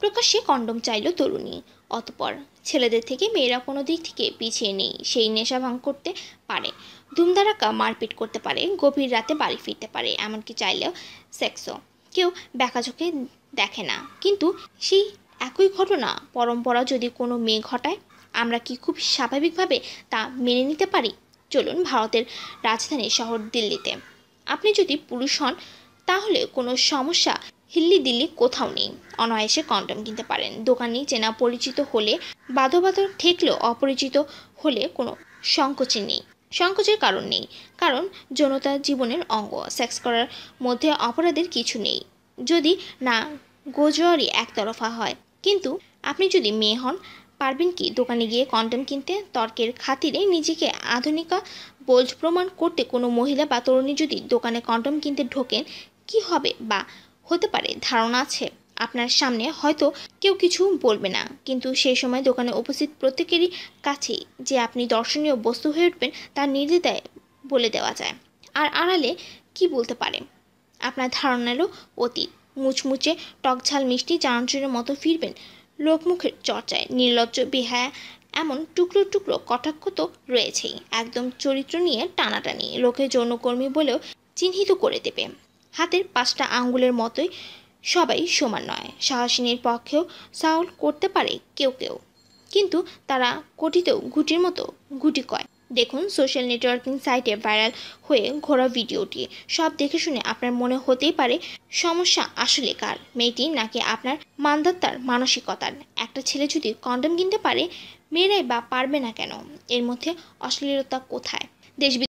প্রকাশ্যে কন্ডম চাইল তরুণী অতপর ছেলেদের থেকে মেয়েরা কোনো দিক থেকে পিছিয়ে নেই সেই নেশা ভাঙ করতে পারে ধুমধারাকা মারপিট করতে পারে গভীর রাতে বাড়ি ফিরতে পারে এমনকি চাইলেও সেক্সও কেউ ব্যাকা চোখে দেখে না কিন্তু সেই একই ঘটনা পরম্পরা যদি কোনো মেয়ে ঘটায় আমরা কি খুব স্বাভাবিকভাবে তা মেনে নিতে পারি চলুন ভারতের রাজধানী শহর দিল্লিতে আপনি যদি পুরুষ হন তাহলে কোনো সমস্যা হিল্লি দিল্লি কোথাও নেই অনায়াসে কন্ডম কিনতে পারেন দোকানে চেনা পরিচিত হলে বাধবাধক ঠেকলেও অপরিচিত হলে কোনো সংকোচে নেই সংকোচের কারণ নেই কারণ জনতা জীবনের অঙ্গ সেক্স করার মধ্যে অপরাধের কিছু নেই যদি না গোজোয়ারি একতরফা হয় কিন্তু আপনি যদি মেয়ে হন পারবেন কি দোকানে গিয়ে কন্ডম কিনতে তর্কের খাতিরে নিজেকে আধুনিকা বোঝ প্রমাণ করতে কোনো মহিলা বা তরুণী যদি দোকানে কন্ডম কিনতে ঢোকেন কি হবে বা হতে পারে ধারণা আছে আপনার সামনে হয়তো কেউ কিছু বলবে না কিন্তু সেই সময় দোকানে উপস্থিত প্রত্যেকেরই কাছেই যে আপনি দর্শনীয় বস্তু হয়ে উঠবেন তার নির্দেশায় বলে দেওয়া যায় আর আড়ালে কি বলতে পারে আপনার ধারণারও অতীত মুচমুচে টকঝাল মিষ্টি চানাচুরের মতো ফিরবেন লোকমুখের চর্চায় নির্লজ্জ বিহায় এমন টুকরো টুকরো কটাক্ষ তো রয়েছেই একদম চরিত্র নিয়ে টানাটানি লোকে যৌনকর্মী বলেও চিহ্নিত করে দেবে হাতের পাঁচটা আঙ্গুলের মতোই সবাই সমান নয় সাহসিনীর পক্ষেও সাউল করতে পারে কেউ কেউ কিন্তু তারা কঠিতেও ঘুটির মতো ঘুটি কয় দেখুন সোশ্যাল নেটওয়ার্কিং সাইটে ভাইরাল হয়ে ঘোরা ভিডিওটি সব দেখে শুনে আপনার মনে হতেই পারে সমস্যা আসলে কার মেয়েটি নাকি আপনার মানদত্তার মানসিকতার একটা ছেলে যদি কন্ডম কিনতে পারে মেয়েরাই বা পারবে না কেন এর মধ্যে অশ্লীলতা কোথায় দেশ